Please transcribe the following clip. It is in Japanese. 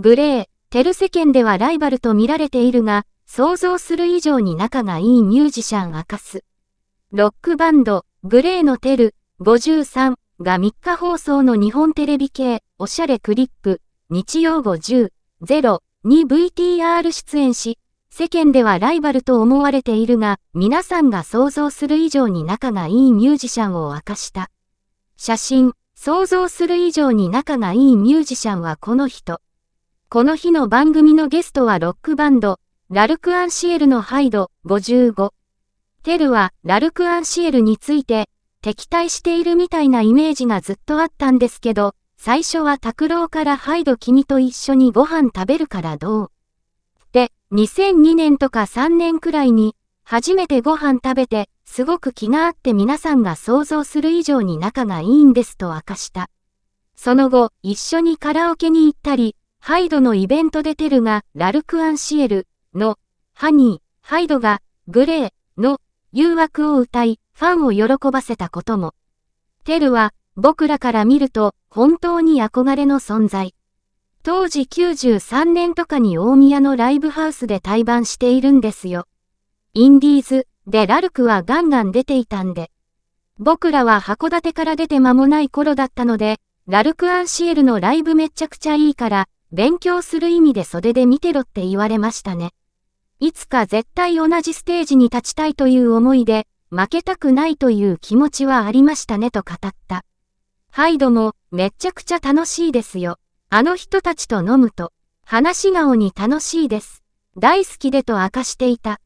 グレー、テル世間ではライバルと見られているが、想像する以上に仲がいいミュージシャン明かす。ロックバンド、グレーのテル、53が3日放送の日本テレビ系、おしゃれクリップ、日曜午10、0に VTR 出演し、世間ではライバルと思われているが、皆さんが想像する以上に仲がいいミュージシャンを明かした。写真、想像する以上に仲がいいミュージシャンはこの人。この日の番組のゲストはロックバンド、ラルク・アンシエルのハイド55。テルはラルク・アンシエルについて敵対しているみたいなイメージがずっとあったんですけど、最初は拓郎からハイド君と一緒にご飯食べるからどうで、2002年とか3年くらいに初めてご飯食べて、すごく気があって皆さんが想像する以上に仲がいいんですと明かした。その後、一緒にカラオケに行ったり、ハイドのイベントでテルが、ラルク・アンシエルの、ハニー、ハイドが、グレーの、誘惑を歌い、ファンを喜ばせたことも。テルは、僕らから見ると、本当に憧れの存在。当時93年とかに大宮のライブハウスで対バンしているんですよ。インディーズでラルクはガンガン出ていたんで。僕らは函館から出て間もない頃だったので、ラルク・アンシエルのライブめちゃくちゃいいから、勉強する意味で袖で見てろって言われましたね。いつか絶対同じステージに立ちたいという思いで、負けたくないという気持ちはありましたねと語った。ハイドも、めちゃくちゃ楽しいですよ。あの人たちと飲むと、話顔に楽しいです。大好きでと明かしていた。